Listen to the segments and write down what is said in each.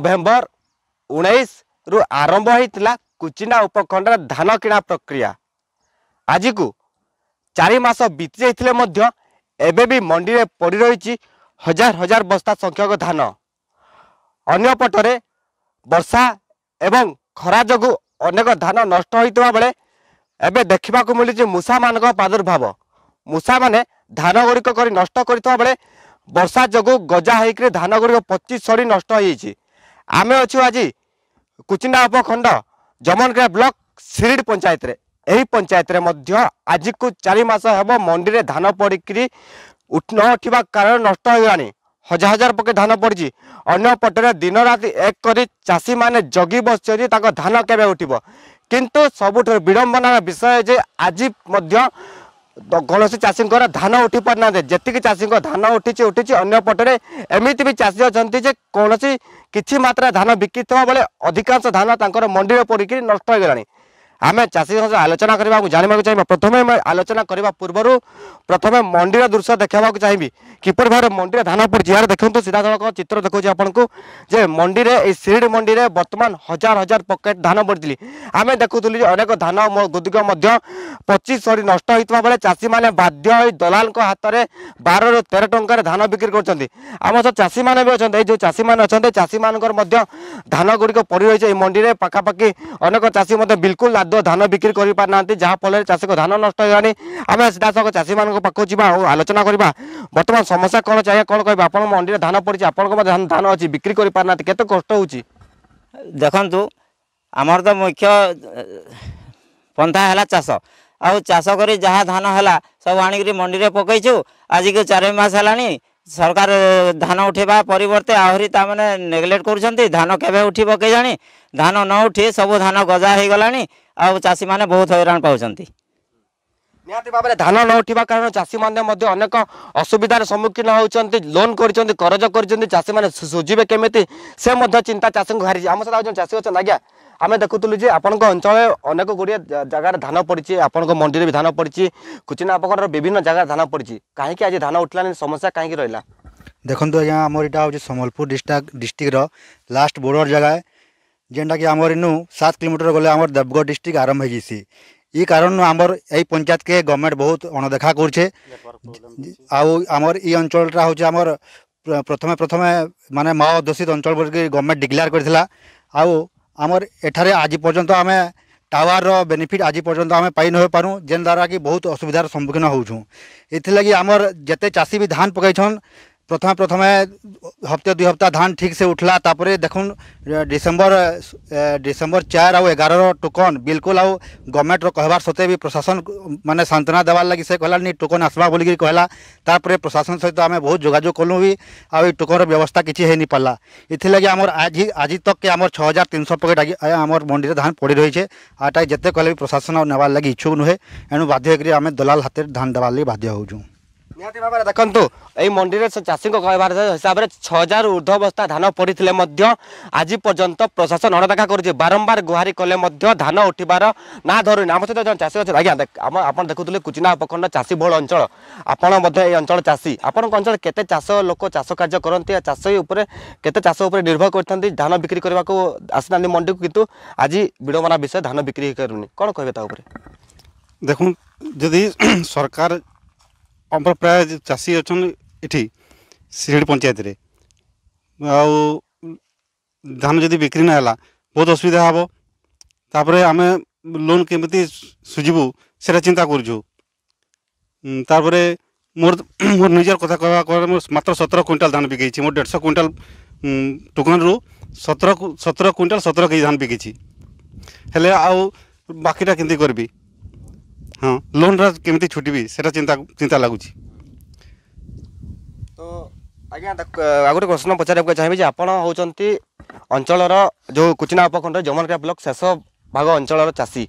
November ଉଣେଇଶରୁ ଆରମ୍ଭ ହୋଇଥିଲା କୁଚିନା ଉପଖଣ୍ଡରେ ଧାନ କିଣା ପ୍ରକ୍ରିୟା ଆଜିକୁ ଚାରି ମାସ ବିତିଯାଇଥିଲେ ମଧ୍ୟ ଏବେ ବି ମଣ୍ଡିରେ ପଡ଼ି ରହିଛି ହଜାର ହଜାର ବସ୍ତା ସଂଖ୍ୟକ ଧାନ ଅନ୍ୟପଟରେ ବର୍ଷା ଏବଂ ଖରା ଯୋଗୁଁ ଅନେକ ଧାନ ନଷ୍ଟ ହୋଇଥିବା ବେଳେ ଏବେ ଦେଖିବାକୁ ମିଳୁଛି ମୂଷାମାନଙ୍କ ପ୍ରାଦୁର୍ଭାବ ମୂଷାମାନେ ଧାନ ଗୁଡ଼ିକ କରି ନଷ୍ଟ କରିଥିବା ବେଳେ ବର୍ଷା ଯୋଗୁଁ ଗଜା ହୋଇକରି ଧାନ ଗୁଡ଼ିକ ପଚିଶ ସଢ଼ି ନଷ୍ଟ ହୋଇଯାଇଛି ଆମେ ଅଛୁ ଆଜି କୁଚିଣ୍ଡା ଉପଖଣ୍ଡ ଯମନଗ୍ରା ବ୍ଲକ ସିରିଡ଼ ପଞ୍ଚାୟତରେ ଏହି ପଞ୍ଚାୟତରେ ମଧ୍ୟ ଆଜିକୁ ଚାରି ମାସ ହେବ ମଣ୍ଡିରେ ଧାନ ପଡ଼ିକିରି ନ ଉଠିବା କାରଣ ନଷ୍ଟ ହୋଇଗଲାଣି ହଜାର ହଜାର ପକେ ଧାନ ପଡ଼ିଛି ଅନ୍ୟ ପଟରେ ଦିନରାତି ଏକ କରି ଚାଷୀମାନେ ଜଗି ବସିଛନ୍ତି ତାଙ୍କ ଧାନ କେବେ ଉଠିବ କିନ୍ତୁ ସବୁଠାରୁ ବିଡ଼ମ୍ବନାର ବିଷୟ ଯେ ଆଜି ମଧ୍ୟ घोसी चासीको धान उठि पारिँदै जतिकि चासी धान उठी उठिचि अन्य पटर एमति जे अहिले जोसि मात्रा धान बिक्रियो बेला अधिकांश धान तर मिडिलो परिक नष्टला ଆମେ ଚାଷୀଙ୍କ ସହ ଆଲୋଚନା କରିବାକୁ ଜାଣିବାକୁ ଚାହିଁବା ପ୍ରଥମେ ଆଲୋଚନା କରିବା ପୂର୍ବରୁ ପ୍ରଥମେ ମଣ୍ଡିର ଦୃଶ୍ୟ ଦେଖାଇବାକୁ ଚାହିଁବି କିପରି ଭାବରେ ମଣ୍ଡିରେ ଧାନ ପଡ଼ିଛି ଏହାର ଦେଖନ୍ତୁ ସିଧାସଳଖ ଚିତ୍ର ଦେଖାଉଛି ଆପଣଙ୍କୁ ଯେ ମଣ୍ଡିରେ ଏଇ ସିରିଡ଼ ମଣ୍ଡିରେ ବର୍ତ୍ତମାନ ହଜାର ହଜାର ପକେଟ୍ ଧାନ ପଡ଼ିଥିଲି ଆମେ ଦେଖୁଥିଲୁ ଯେ ଅନେକ ଧାନ ଗୁଡ଼ିକ ମଧ୍ୟ ପଚିଶ ସରି ନଷ୍ଟ ହୋଇଥିବା ବେଳେ ଚାଷୀମାନେ ବାଧ୍ୟ ହୋଇ ଦଲାଲଙ୍କ ହାତରେ ବାରରୁ ତେର ଟଙ୍କାରେ ଧାନ ବିକ୍ରି କରୁଛନ୍ତି ଆମ ସହ ଚାଷୀମାନେ ବି ଅଛନ୍ତି ଏଇ ଯେଉଁ ଚାଷୀମାନେ ଅଛନ୍ତି ଚାଷୀମାନଙ୍କର ମଧ୍ୟ ଧାନ ଗୁଡ଼ିକ ପଡ଼ି ରହିଛି ଏଇ ମଣ୍ଡିରେ ପାଖାପାଖି ଅନେକ ଚାଷୀ ମଧ୍ୟ ବିଲକୁଲ ମଧ୍ୟ ଧାନ ବିକ୍ରି କରିପାରିନାହାନ୍ତି ଯାହାଫଳରେ ଚାଷୀଙ୍କ ଧାନ ନଷ୍ଟ ହେଲାଣି ଆମେ ସିଧାସଳଖ ଚାଷୀମାନଙ୍କ ପାଖକୁ ଯିବା ଆଉ ଆଲୋଚନା କରିବା ବର୍ତ୍ତମାନ ସମସ୍ୟା କ'ଣ ଚାହିଁବା କ'ଣ କହିବା ଆପଣ ମଣ୍ଡିରେ ଧାନ ପଡ଼ିଛି ଆପଣଙ୍କ ମଧ୍ୟ ଧାନ ଅଛି ବିକ୍ରି କରିପାରୁନାହାନ୍ତି କେତେ କଷ୍ଟ ହେଉଛି ଦେଖନ୍ତୁ ଆମର ତ ମୁଖ୍ୟ ପନ୍ଥା ହେଲା ଚାଷ ଆଉ ଚାଷ କରି ଯାହା ଧାନ ହେଲା ସବୁ ଆଣିକରି ମଣ୍ଡିରେ ପକାଇଛୁ ଆଜିକୁ ଚାରି ମାସ ହେଲାଣି ସରକାର ଧାନ ଉଠେଇବା ପରିବର୍ତ୍ତେ ଆହୁରି ତାମାନେ ନେଗ୍ଲେକ୍ଟ କରୁଛନ୍ତି ଧାନ କେବେ ଉଠିବ କେଜାଣି ଧାନ ନ ଉଠି ସବୁ ଧାନ ଗଜା ହୋଇଗଲାଣି ଆଉ ଚାଷୀମାନେ ବହୁତ ହଇରାଣ ପାଉଛନ୍ତି ନିହାତି ଭାବରେ ଧାନ ନ ଉଠିବା କାରଣ ଚାଷୀମାନେ ମଧ୍ୟ ଅନେକ ଅସୁବିଧାର ସମ୍ମୁଖୀନ ହେଉଛନ୍ତି ଲୋନ୍ କରିଛନ୍ତି କରଜ କରିଛନ୍ତି ଚାଷୀମାନେ ସୁଝିବେ କେମିତି ସେ ମଧ୍ୟ ଚିନ୍ତା ଚାଷୀଙ୍କୁ ହାରିଛି ଆମ ସହିତ ଆଉ ଚାଷୀ ଅଛନ୍ତି ଆଜ୍ଞା ଆମେ ଦେଖୁଥିଲୁ ଯେ ଆପଣଙ୍କ ଅଞ୍ଚଳରେ ଅନେକ ଗୁଡ଼ିଏ ଜାଗାରେ ଧାନ ପଡ଼ିଛି ଆପଣଙ୍କ ମଣ୍ଡିରେ ବି ଧାନ ପଡ଼ିଛି କୁଚିନା ଆପଣଙ୍କର ବିଭିନ୍ନ ଜାଗାରେ ଧାନ ପଡ଼ିଛି କାହିଁକି ଆଜି ଧାନ ଉଠିଲାନି ସମସ୍ୟା କାହିଁକି ରହିଲା ଦେଖନ୍ତୁ ଆଜ୍ଞା ଆମର ଏଇଟା ହେଉଛି ସମ୍ବଲପୁର ଡିଷ୍ଟ୍ରିକ୍ଟ ଡିଷ୍ଟ୍ରିକ୍ଟର ଲାଷ୍ଟ ବୋର୍ଡ଼ର ଜାଗା ଯେନ୍ଟାକି ଆମର ଇନୁ ସାତ କିଲୋମିଟର ଗଲେ ଆମର ଦେବଗଡ଼ ଡିଷ୍ଟ୍ରିକ୍ଟ ଆରମ୍ଭ ହେଇଯାଇସି ଇ କାରଣରୁ ଆମର ଏଇ ପଞ୍ଚାୟତକେ ଗଭର୍ଣ୍ଣମେଣ୍ଟ ବହୁତ ଅଣଦେଖା କରୁଛେ ଆଉ ଆମର ଇ ଅଞ୍ଚଳଟା ହେଉଛି ଆମର ପ୍ରଥମେ ପ୍ରଥମେ ମାନେ ମାଓ ଦୋଷିତ ଅଞ୍ଚଳ ବୋଲିକି ଗଭର୍ଣ୍ଣମେଣ୍ଟ ଡିକ୍ଲେୟାର କରିଥିଲା ଆଉ ଆମର ଏଠାରେ ଆଜି ପର୍ଯ୍ୟନ୍ତ ଆମେ ଟାୱାରର ବେନିଫିଟ୍ ଆଜି ପର୍ଯ୍ୟନ୍ତ ଆମେ ପାଇ ନପାରୁ ଯେନ୍ ଦ୍ୱାରା କି ବହୁତ ଅସୁବିଧାର ସମ୍ମୁଖୀନ ହେଉଛୁ ଏଥିଲାଗି ଆମର ଯେତେ ଚାଷୀ ବି ଧାନ ପକାଇଛନ୍ प्रथम प्रथम हप्ते दुई हप्ता धान ठीक से उठला तापर देख डिसेम्बर डिसेम्बर चार आउ एगार टोकन बिलकुल आउ गवर्नमेंट रहबार सत्ते भी प्रशासन मैंने सांत्वना देवार लगी से कहलानी टोकन आसवा बोलिकी कहला तापर प्रशासन सहित आम बहुत जोाजोग कलु भी आउ टोकन व्यवस्था किसी है पार्ला इसलिए आम आज आज तक के आम छः हजार तीन सौ पकेट आम मंडी धान पड़ रही है आटा जिते कहे प्रशासन नवार लगी इच्छुक नुहे एणु बाध्य आम दलाल हाथ धान देवार लगी बाध्य हो ନିହାତି ଭାବରେ ଦେଖନ୍ତୁ ଏହି ମଣ୍ଡିରେ ଚାଷୀଙ୍କ କହିବା ହିସାବରେ ଛଅ ହଜାର ଉର୍ଦ୍ଧ୍ୱ ବସ୍ତା ଧାନ ପଡ଼ିଥିଲେ ମଧ୍ୟ ଆଜି ପର୍ଯ୍ୟନ୍ତ ପ୍ରଶାସନ ଅଣଦେଖା କରୁଛି ବାରମ୍ବାର ଗୁହାରି କଲେ ମଧ୍ୟ ଧାନ ଉଠିବାର ନା ଧରୁନି ଆମ ସହିତ ଜଣେ ଚାଷୀ ଅଛନ୍ତି ଆଜ୍ଞା ଆମ ଆପଣ ଦେଖୁଥିଲେ କୁଚିନା ଉପଖଣ୍ଡ ଚାଷୀ ବହୁଳ ଅଞ୍ଚଳ ଆପଣ ମଧ୍ୟ ଏହି ଅଞ୍ଚଳ ଚାଷୀ ଆପଣଙ୍କ ଅଞ୍ଚଳ କେତେ ଚାଷ ଲୋକ ଚାଷ କାର୍ଯ୍ୟ କରନ୍ତି ଚାଷ ଉପରେ କେତେ ଚାଷ ଉପରେ ନିର୍ଭର କରିଥାନ୍ତି ଧାନ ବିକ୍ରି କରିବାକୁ ଆସିଥାନ୍ତି ମଣ୍ଡିକୁ କିନ୍ତୁ ଆଜି ବିଡ଼ମନା ବିଷୟ ଧାନ ବିକ୍ରି ହେଇପାରୁନି କ'ଣ କହିବେ ତା ଉପରେ ଦେଖୁନ୍ ଯଦି ସରକାର ଆମର ପ୍ରାୟ ଚାଷୀ ଅଛନ୍ତି ଏଠି ଶିରିଡ଼ି ପଞ୍ଚାୟତରେ ଆଉ ଧାନ ଯଦି ବିକ୍ରି ନ ହେଲା ବହୁତ ଅସୁବିଧା ହେବ ତାପରେ ଆମେ ଲୋନ୍ କେମିତି ସୁଝିବୁ ସେଟା ଚିନ୍ତା କରୁଛୁ ତାପରେ ମୋର ମୋର ନିଜର କଥା କହିବା କହିଲେ ମୁଁ ମାତ୍ର ସତର କୁଇଣ୍ଟାଲ ଧାନ ବିକେଇଛି ମୁଁ ଦେଢ଼ଶହ କୁଇଣ୍ଟାଲ ଟୋକନରୁ ସତର ସତର କୁଇଣ୍ଟାଲ ସତର କେଜି ଧାନ ବିକିଛି ହେଲେ ଆଉ ବାକିଟା କେମିତି କରିବି ହଁ ଲୋନ୍ଟା କେମିତି ଛୁଟିବି ସେଟା ଚିନ୍ତା ଚିନ୍ତା ଲାଗୁଛି ତ ଆଜ୍ଞା ଆଉ ଗୋଟେ ପ୍ରଶ୍ନ ପଚାରିବାକୁ ଚାହିଁବି ଯେ ଆପଣ ହେଉଛନ୍ତି ଅଞ୍ଚଳର ଯେଉଁ କୁଚିନା ଉପଖଣ୍ଡର ଯମନକ୍ରିୟା ବ୍ଲକ୍ ଶେଷ ଭାଗ ଅଞ୍ଚଳର ଚାଷୀ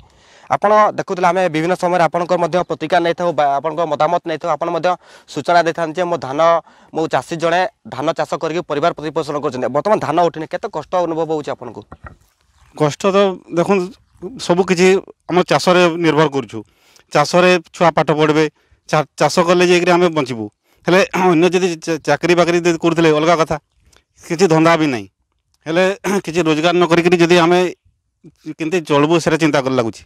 ଆପଣ ଦେଖୁଥିଲେ ଆମେ ବିଭିନ୍ନ ସମୟରେ ଆପଣଙ୍କର ମଧ୍ୟ ପ୍ରତିକା ନେଇଥାଉ ବା ଆପଣଙ୍କ ମତାମତ ନେଇଥାଉ ଆପଣ ମଧ୍ୟ ସୂଚନା ଦେଇଥାନ୍ତି ଯେ ମୋ ଧାନ ମୋ ଚାଷୀ ଜଣେ ଧାନ ଚାଷ କରିକି ପରିବାର ପ୍ରତିପୋଷଣ କରୁଛନ୍ତି ବର୍ତ୍ତମାନ ଧାନ ଉଠିନି କେତେ କଷ୍ଟ ଅନୁଭବ ହେଉଛି ଆପଣଙ୍କୁ କଷ୍ଟ ତ ଦେଖନ୍ତୁ ସବୁକିଛି ଆମ ଚାଷରେ ନିର୍ଭର କରୁଛୁ ଚାଷରେ ଛୁଆ ପାଠ ପଢ଼ିବେ ଚାଷ କଲେ ଯାଇକରି ଆମେ ବଞ୍ଚିବୁ ହେଲେ ଅନ୍ୟ ଯଦି ଚାକିରି ବାକିରି କରୁଥିଲେ ଅଲଗା କଥା କିଛି ଧନ୍ଦା ବି ନାହିଁ ହେଲେ କିଛି ରୋଜଗାର ନ କରିକିରି ଯଦି ଆମେ କେମିତି ଚଳିବୁ ସେଟା ଚିନ୍ତା କରି ଲାଗୁଛି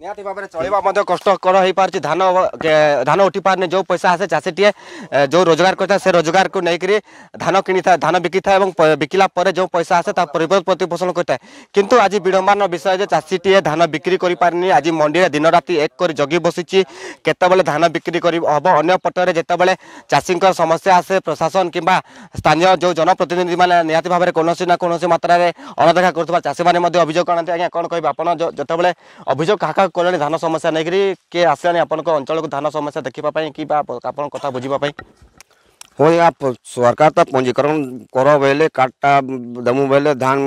ନିହାତି ଭାବରେ ଚଳିବା ମଧ୍ୟ କଷ୍ଟକର ହେଇପାରୁଛି ଧାନ ଧାନ ଉଠିପାରୁନି ଯେଉଁ ପଇସା ଆସେ ଚାଷୀଟିଏ ଯେଉଁ ରୋଜଗାର କରିଥାଏ ସେ ରୋଜଗାରକୁ ନେଇକରି ଧାନ କିଣିଥାଏ ଧାନ ବିକିଥାଏ ଏବଂ ବିକିଲା ପରେ ଯେଉଁ ପଇସା ଆସେ ତା ପରିବାର ପ୍ରତିପୋଷଣ କରିଥାଏ କିନ୍ତୁ ଆଜି ବିଡ଼ମ୍ବର ବିଷୟ ଯେ ଚାଷୀଟିଏ ଧାନ ବିକ୍ରି କରିପାରିନି ଆଜି ମଣ୍ଡିରେ ଦିନରାତି ଏକ କରି ଜଗି ବସିଛି କେତେବେଳେ ଧାନ ବିକ୍ରି କରି ହେବ ଅନ୍ୟ ପଟରେ ଯେତେବେଳେ ଚାଷୀଙ୍କର ସମସ୍ୟା ଆସେ ପ୍ରଶାସନ କିମ୍ବା ସ୍ଥାନୀୟ ଯେଉଁ ଜନପ୍ରତିନିଧିମାନେ ନିହାତି ଭାବରେ କୌଣସି ନା କୌଣସି ମାତ୍ରାରେ ଅଣଦେଖା କରୁଥିବା ଚାଷୀମାନେ ମଧ୍ୟ ଅଭିଯୋଗ ଆଣନ୍ତି ଆଜ୍ଞା କ'ଣ କହିବେ ଆପଣ ଯେତେବେଳେ ଅଭିଯୋଗ କାହା कले धान समस्या नहीं କିଏ ଆସିଲାଣି ଆପଣଙ୍କ ଅଞ୍ଚଳକୁ ଧାନ ସମସ୍ୟା ଦେଖିବା ପାଇଁ କି ବା ଆପଣଙ୍କ କଥା ବୁଝିବା ପାଇଁ हो सरकार तो पंजीकरण कर बोले कार्डटा दमु बोले धान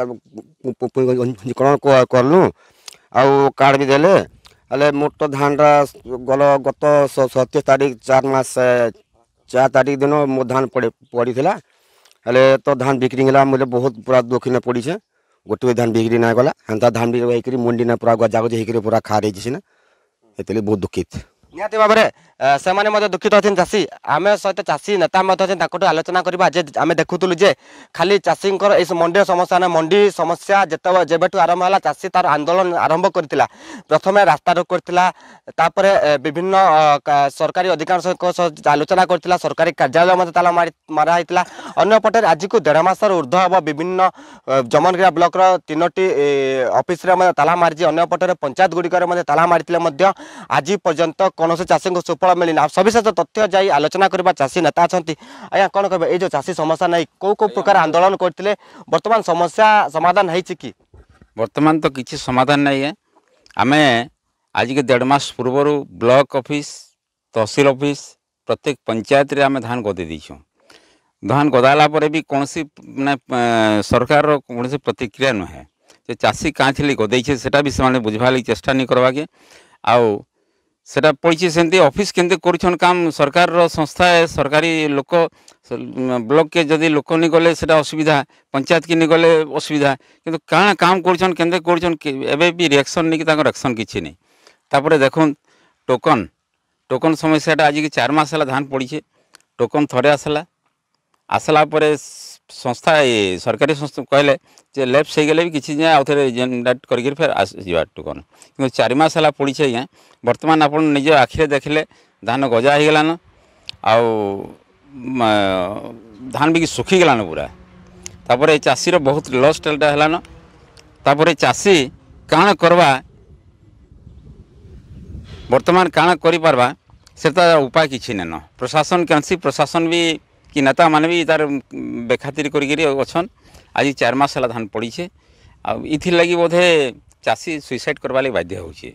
पंजीकरण करलु आउ कार्ड भी देले हेले मोर तो धान गल गत सत्य तारीख चार मस चार तारीख दिन मो धान पड़ी पड़ी थिला हेले तो धान बिक्री होला मुझे बहुत पूरा दुखी ने पड़ी छे ଗୋଟିଏ ଧାନ ବିକ୍ରି ନାଇଁ ଗଲା ହେନ୍ତା ଧାନ ବିକ୍ରି ହେଇକିରି ମଣ୍ଡି ନା ପୁରା ଗଜା ଗଜି ହେଇକରି ପୁରା ଖାର ହେଇଛି ସିନା ସେଥିଲାଗି ବହୁତ ଦୁଃଖିତ ନିହାତି ଭାବରେ ସେମାନେ ମଧ୍ୟ ଦୁଃଖିତ ଅଛନ୍ତି ଚାଷୀ ଆମେ ସହିତ ଚାଷୀ ନେତା ମଧ୍ୟ ଅଛନ୍ତି ତାଙ୍କଠୁ ଆଲୋଚନା କରିବା ଯେ ଆମେ ଦେଖୁଥିଲୁ ଯେ ଖାଲି ଚାଷୀଙ୍କର ଏଇ ମଣ୍ଡି ସମସ୍ୟା ନା ମଣ୍ଡି ସମସ୍ୟା ଯେତେବେଳେ ଯେବେଠୁ ଆରମ୍ଭ ହେଲା ଚାଷୀ ତା'ର ଆନ୍ଦୋଳନ ଆରମ୍ଭ କରିଥିଲା ପ୍ରଥମେ ରାସ୍ତାରୋକ କରିଥିଲା ତାପରେ ବିଭିନ୍ନ ସରକାରୀ ଅଧିକାଂଶଙ୍କ ସହ ଆଲୋଚନା କରିଥିଲା ସରକାରୀ କାର୍ଯ୍ୟାଳୟ ମଧ୍ୟ ତାଲା ମାରି ମରାହେଇଥିଲା ଅନ୍ୟପଟେ ଆଜିକୁ ଦେଢ଼ ମାସର ଉର୍ଦ୍ଧ ହେବ ବିଭିନ୍ନ ଜମନଗିରା ବ୍ଲକର ତିନୋଟି ଅଫିସରେ ମଧ୍ୟ ତାଲା ମାରିଛି ଅନ୍ୟପଟରେ ପଞ୍ଚାୟତ ଗୁଡ଼ିକରେ ମଧ୍ୟ ତାଲା ମାରିଥିଲେ ମଧ୍ୟ ଆଜି ପର୍ଯ୍ୟନ୍ତ कौन से चाषी को सुफल मिले ना सविशेष तथ्य जा आलोचना करने चाषी नेता अच्छा आज्ञा कौन कहे जो चाषी समस्या नहीं कौ कौ प्रकार आंदोलन करते बर्तमान समस्या समाधान है कि बर्तमान तो किसी समाधान नहीं है आम आज के देमास पूर्व ब्लक अफिस् तहसिल अफिस् प्रत्येक पंचायत आम धान गदे देछ धान गदाला भी कौन सी सरकार कौन से प्रतिक्रिया नुहे चाषी क्या गदई है से बुझा लगी चेषा नहीं करवाके आउ সেটা পড়ছে সেমতি অফিস কেমতি করছেন কাম সরকার সংস্থা সরকারি লোক ব্লককে যদি লোক নি গলে সেটা অসুবিধা পঞ্চায়েতকে নি গলে অসুবিধা কিন্তু কাঁ কাম করছেন কেমতি করছেন এবে বি রিয়াকশন নিকি তাঁর রিয়াকশন কিছু নেই তাপরে দেখুন টোকন টোকন সমস্যাটা আজকে চার মাস হল ধান পড়ছে টোকন থরে আসলা আসলা পরে ସଂସ୍ଥା ଏ ସରକାରୀ ସଂସ୍ଥା କହିଲେ ଯେ ଲେପ୍ସ ହେଇଗଲେ ବି କିଛି ଯାଏଁ ଆଉ ଥରେ ଜେନେରେଟ୍ କରିକିରି ଫେର୍ ଆସିଯିବା ଟୁକନ କିନ୍ତୁ ଚାରି ମାସ ହେଲା ପଡ଼ିଛି ଆଜ୍ଞା ବର୍ତ୍ତମାନ ଆପଣ ନିଜ ଆଖିରେ ଦେଖିଲେ ଧାନ ଗଜା ହେଇଗଲାନ ଆଉ ଧାନ ବିକି ଶୁଖିଗଲାନ ପୁରା ତାପରେ ଚାଷୀର ବହୁତ ଲସ୍ ଟେଲ୍ଟା ହେଲାନ ତାପରେ ଚାଷୀ କାଣା କରବା ବର୍ତ୍ତମାନ କାଣା କରିପାରବା ସେଟା ଉପାୟ କିଛି ନେନ ପ୍ରଶାସନ କେନ୍ସି ପ୍ରଶାସନ ବି କି ନେତାମାନେ ବି ତାର ବେଖାତିର କରିକିରି ଅଛନ୍ ଆଜି ଚାରି ମାସ ହେଲା ଧାନ ପଡ଼ିଛେ ଆଉ ଇଥିର୍ଲାଗି ବୋଧେ ଚାଷୀ ସୁଇସାଇଡ଼ କରବାର୍ ଲାଗି ବାଧ୍ୟ ହେଉଛେ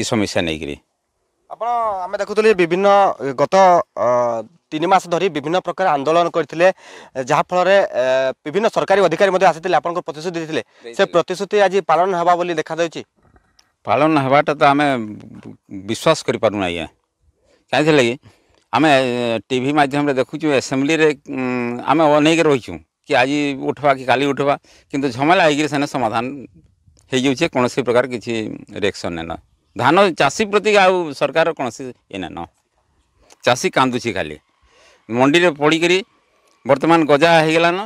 ଇ ସମସ୍ୟା ନେଇକିରି ଆପଣ ଆମେ ଦେଖୁଥିଲେ ବିଭିନ୍ନ ଗତ ତିନି ମାସ ଧରି ବିଭିନ୍ନ ପ୍ରକାର ଆନ୍ଦୋଳନ କରିଥିଲେ ଯାହାଫଳରେ ବିଭିନ୍ନ ସରକାରୀ ଅଧିକାରୀ ମଧ୍ୟ ଆସିଥିଲେ ଆପଣଙ୍କ ପ୍ରତିଶ୍ରୁତି ଦେଇଥିଲେ ସେ ପ୍ରତିଶ୍ରୁତି ଆଜି ପାଳନ ହେବା ବୋଲି ଦେଖାଯାଉଛି ପାଳନ ହେବାଟା ତ ଆମେ ବିଶ୍ୱାସ କରିପାରୁନା ଆଜ୍ଞା କାହିଁଥିଲାଗି ଆମେ ଟିଭି ମାଧ୍ୟମରେ ଦେଖୁଛୁ ଆସେମ୍ବ୍ଲିରେ ଆମେ ଅନେଇକି ରହିଛୁ କି ଆଜି ଉଠବା କି କାଲି ଉଠବା କିନ୍ତୁ ଝମେଲା ହେଇକିରି ସେନେ ସମାଧାନ ହେଇଯାଉଛେ କୌଣସି ପ୍ରକାର କିଛି ରିଆକ୍ସନ୍ ନେନ ଧାନ ଚାଷୀ ପ୍ରତି ଆଉ ସରକାର କୌଣସି ଇଏ ନେନ ଚାଷୀ କାନ୍ଦୁଛି ଖାଲି ମଣ୍ଡିରେ ପଡ଼ିକିରି ବର୍ତ୍ତମାନ ଗଜା ହେଇଗଲାନ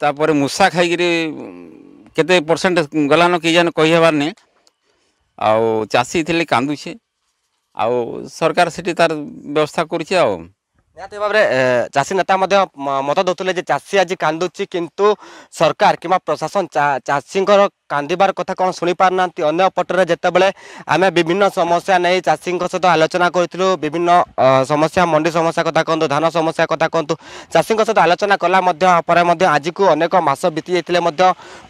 ତାପରେ ମୂଷା ଖାଇକିରି କେତେ ପରସେଣ୍ଟ ଗଲାନ କି ଜାଣ କହିହେବାର ନି ଆଉ ଚାଷୀ ଥିଲେ କାନ୍ଦୁଛି ଆଉ ସରକାର ସେଠି ତାର ବ୍ୟବସ୍ଥା କରୁଛି ଆଉ ନିହାତି ଭାବରେ ଚାଷୀ ନେତା ମଧ୍ୟ ମତ ଦେଉଥିଲେ ଯେ ଚାଷୀ ଆଜି କାନ୍ଦୁଛି କିନ୍ତୁ ସରକାର କିମ୍ବା ପ୍ରଶାସନ ଚାଷୀଙ୍କର କାନ୍ଦିବାର କଥା କ'ଣ ଶୁଣିପାରୁନାହାନ୍ତି ଅନ୍ୟ ପଟରେ ଯେତେବେଳେ ଆମେ ବିଭିନ୍ନ ସମସ୍ୟା ନେଇ ଚାଷୀଙ୍କ ସହିତ ଆଲୋଚନା କରିଥିଲୁ ବିଭିନ୍ନ ସମସ୍ୟା ମଣ୍ଡି ସମସ୍ୟା କଥା କୁହନ୍ତୁ ଧାନ ସମସ୍ୟା କଥା କୁହନ୍ତୁ ଚାଷୀଙ୍କ ସହିତ ଆଲୋଚନା କଲା ମଧ୍ୟ ପରେ ମଧ୍ୟ ଆଜିକୁ ଅନେକ ମାସ ବିତି ଯାଇଥିଲେ ମଧ୍ୟ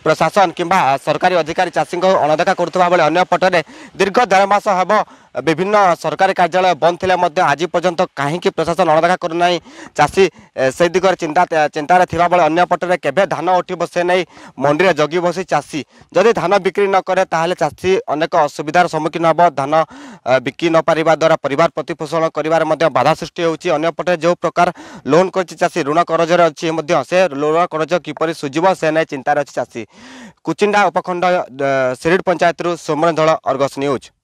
ପ୍ରଶାସନ କିମ୍ବା ସରକାରୀ ଅଧିକାରୀ ଚାଷୀଙ୍କୁ ଅଣଦେଖା କରୁଥିବା ବେଳେ ଅନ୍ୟ ପଟରେ ଦୀର୍ଘ ଦେଢ଼ ମାସ ହେବ ବିଭିନ୍ନ ସରକାରୀ କାର୍ଯ୍ୟାଳୟ ବନ୍ଦ ଥିଲେ ମଧ୍ୟ ଆଜି ପର୍ଯ୍ୟନ୍ତ କାହିଁକି ପ୍ରଶାସନ ଅଣଦେଖା चिन्ता चिन्त अन्य पटर केटिसे नै मन्डिया जगिबसि चासि जति धान बिक्री नकर चासी अनेक असुविधार सम्मुखीन हे धान बिकि नपारा पारिपोषण बाधा सृष्टि हुन्छ अन्यपटेर जो प्रकार लोन गरिजर ऋणकरजरि सुझ्य स नै चिन्तार चासी कुचिण्डा उपखण्ड सिरिड पञ्चायत सोमर झल अर्गस न्यूज